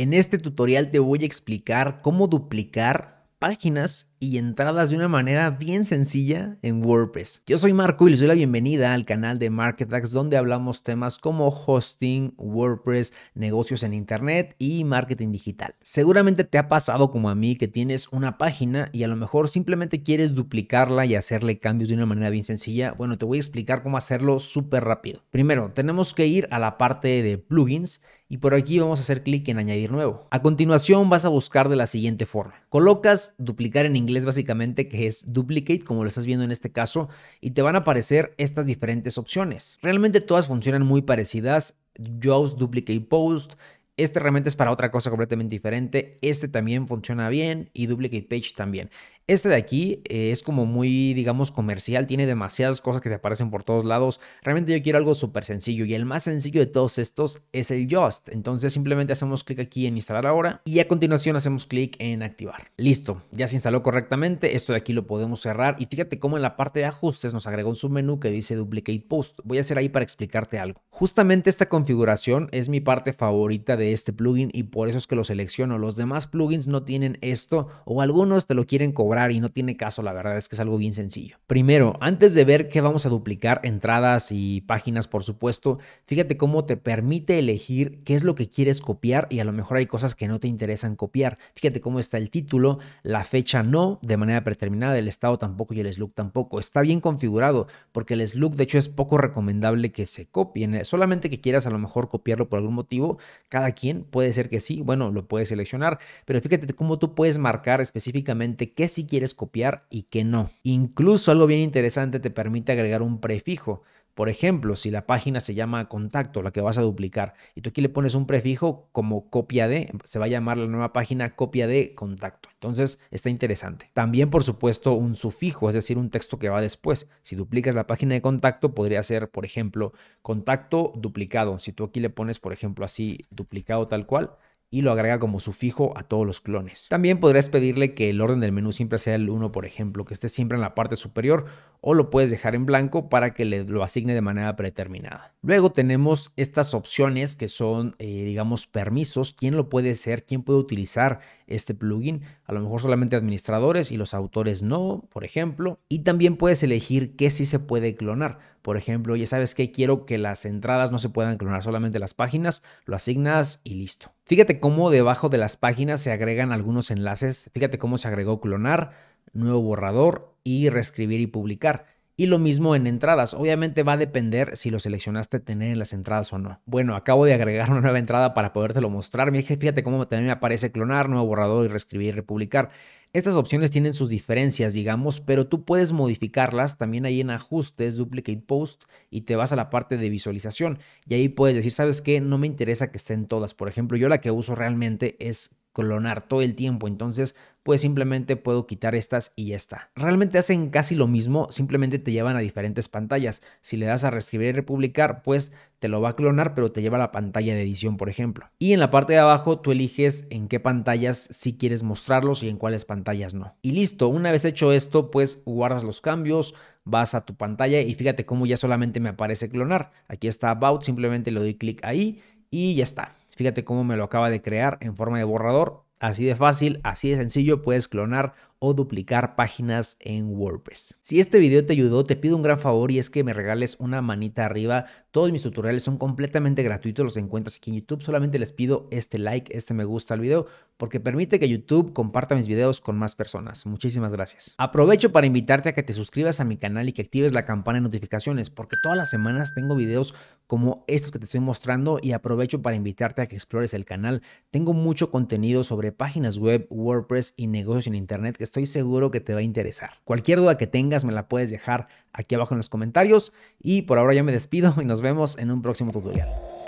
En este tutorial te voy a explicar cómo duplicar páginas y entradas de una manera bien sencilla en WordPress. Yo soy Marco y les doy la bienvenida al canal de MarketAx donde hablamos temas como hosting, WordPress, negocios en Internet y marketing digital. Seguramente te ha pasado como a mí que tienes una página y a lo mejor simplemente quieres duplicarla y hacerle cambios de una manera bien sencilla. Bueno, te voy a explicar cómo hacerlo súper rápido. Primero, tenemos que ir a la parte de plugins y por aquí vamos a hacer clic en añadir nuevo. A continuación vas a buscar de la siguiente forma. Colocas duplicar en inglés es básicamente que es duplicate, como lo estás viendo en este caso, y te van a aparecer estas diferentes opciones. Realmente todas funcionan muy parecidas. jobs, Duplicate Post, este realmente es para otra cosa completamente diferente. Este también funciona bien y Duplicate Page también. Este de aquí eh, es como muy, digamos, comercial, tiene demasiadas cosas que te aparecen por todos lados. Realmente yo quiero algo súper sencillo y el más sencillo de todos estos es el Just. Entonces simplemente hacemos clic aquí en instalar ahora y a continuación hacemos clic en activar. Listo, ya se instaló correctamente. Esto de aquí lo podemos cerrar y fíjate cómo en la parte de ajustes nos agregó un submenú que dice Duplicate Post. Voy a hacer ahí para explicarte algo. Justamente esta configuración es mi parte favorita de este plugin y por eso es que lo selecciono. Los demás plugins no tienen esto o algunos te lo quieren cobrar y no tiene caso, la verdad es que es algo bien sencillo. Primero, antes de ver qué vamos a duplicar, entradas y páginas, por supuesto, fíjate cómo te permite elegir qué es lo que quieres copiar y a lo mejor hay cosas que no te interesan copiar. Fíjate cómo está el título, la fecha no, de manera predeterminada, el estado tampoco y el slug tampoco. Está bien configurado porque el slug de hecho es poco recomendable que se copien, solamente que quieras a lo mejor copiarlo por algún motivo, cada quien puede ser que sí, bueno, lo puedes seleccionar, pero fíjate cómo tú puedes marcar específicamente qué es si quieres copiar y que no. Incluso algo bien interesante te permite agregar un prefijo. Por ejemplo, si la página se llama contacto, la que vas a duplicar, y tú aquí le pones un prefijo como copia de, se va a llamar la nueva página copia de contacto. Entonces, está interesante. También, por supuesto, un sufijo, es decir, un texto que va después. Si duplicas la página de contacto, podría ser, por ejemplo, contacto duplicado. Si tú aquí le pones, por ejemplo, así, duplicado tal cual, y lo agrega como sufijo a todos los clones. También podrías pedirle que el orden del menú siempre sea el 1, por ejemplo, que esté siempre en la parte superior, o lo puedes dejar en blanco para que le lo asigne de manera predeterminada. Luego tenemos estas opciones que son, eh, digamos, permisos, quién lo puede ser, quién puede utilizar este plugin. A lo mejor solamente administradores y los autores no, por ejemplo. Y también puedes elegir qué sí se puede clonar. Por ejemplo, ya sabes que quiero que las entradas no se puedan clonar, solamente las páginas, lo asignas y listo. Fíjate cómo debajo de las páginas se agregan algunos enlaces. Fíjate cómo se agregó clonar, nuevo borrador y reescribir y publicar. Y lo mismo en entradas. Obviamente va a depender si lo seleccionaste tener en las entradas o no. Bueno, acabo de agregar una nueva entrada para podértelo mostrar. fíjate cómo también me aparece clonar, nuevo borrador y reescribir y republicar. Estas opciones tienen sus diferencias, digamos, pero tú puedes modificarlas también ahí en ajustes, duplicate post y te vas a la parte de visualización y ahí puedes decir, ¿sabes qué? No me interesa que estén todas. Por ejemplo, yo la que uso realmente es clonar todo el tiempo, entonces pues simplemente puedo quitar estas y ya está. Realmente hacen casi lo mismo, simplemente te llevan a diferentes pantallas. Si le das a reescribir y republicar, pues te lo va a clonar, pero te lleva a la pantalla de edición, por ejemplo. Y en la parte de abajo tú eliges en qué pantallas si quieres mostrarlos y en cuáles pantallas no. Y listo, una vez hecho esto, pues guardas los cambios, vas a tu pantalla y fíjate cómo ya solamente me aparece clonar. Aquí está About, simplemente le doy clic ahí y ya está. Fíjate cómo me lo acaba de crear en forma de borrador. Así de fácil, así de sencillo puedes clonar o duplicar páginas en WordPress. Si este video te ayudó, te pido un gran favor y es que me regales una manita arriba todos mis tutoriales son completamente gratuitos, los encuentras aquí en YouTube. Solamente les pido este like, este me gusta al video, porque permite que YouTube comparta mis videos con más personas. Muchísimas gracias. Aprovecho para invitarte a que te suscribas a mi canal y que actives la campana de notificaciones, porque todas las semanas tengo videos como estos que te estoy mostrando y aprovecho para invitarte a que explores el canal. Tengo mucho contenido sobre páginas web, WordPress y negocios en Internet que estoy seguro que te va a interesar. Cualquier duda que tengas me la puedes dejar aquí abajo en los comentarios y por ahora ya me despido y nos nos vemos en un próximo tutorial.